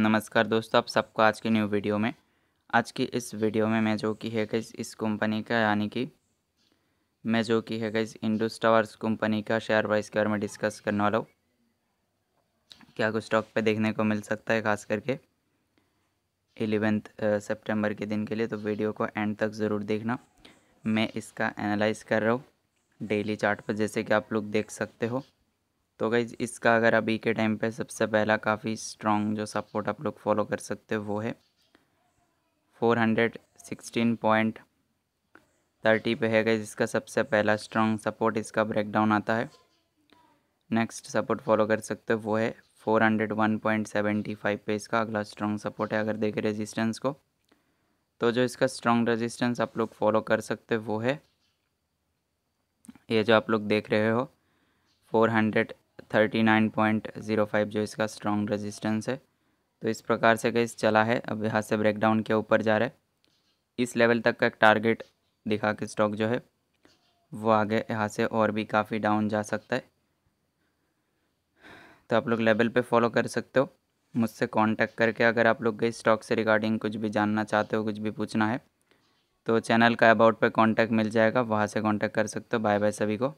नमस्कार दोस्तों आप सबको आज की न्यू वीडियो में आज की इस वीडियो में मैं जो कि है कि इस कंपनी का यानी कि मैं जो कि है गई इंडोस टावर्स कंपनी का शेयर प्राइस के बारे में डिस्कस करने वाला हूँ क्या कुछ स्टॉक पे देखने को मिल सकता है खास करके एलेवेंथ सितंबर के दिन के लिए तो वीडियो को एंड तक ज़रूर देखना मैं इसका एनालाइज कर रहा हूँ डेली चार्ट पर जैसे कि आप लोग देख सकते हो तो गाइज इसका अगर अभी के टाइम पे सबसे पहला काफ़ी स्ट्रॉन्ग जो सपोर्ट आप लोग फॉलो कर सकते हो वो है four hundred sixteen point thirty पे है गाइज इसका सबसे पहला स्ट्रॉन्ग सपोर्ट इसका ब्रेकडाउन आता है नेक्स्ट सपोर्ट फॉलो कर सकते हो वो है four hundred one point seventy five पे इसका अगला स्ट्रॉन्ग सपोर्ट है अगर देखें रेजिस्टेंस को तो जो इसका स्ट्रॉन्ग रेजिस्टेंस आप लोग फॉलो कर सकते हो वो है ये जो आप लोग देख रहे हो four hundred thirty nine point zero five जो इसका स्ट्रॉन्ग रेजिस्टेंस है तो इस प्रकार से गई चला है अब यहाँ से ब्रेकडाउन के ऊपर जा रहा है इस लेवल तक का एक टारगेट दिखा के स्टॉक जो है वो आगे यहाँ से और भी काफ़ी डाउन जा सकता है तो आप लोग लेवल पे फॉलो कर सकते हो मुझसे कांटेक्ट करके अगर आप लोग गई स्टॉक से रिगार्डिंग कुछ भी जानना चाहते हो कुछ भी पूछना है तो चैनल का अबाउट पर कॉन्टैक्ट मिल जाएगा वहाँ से कॉन्टैक्ट कर सकते हो बाय बाय सभी को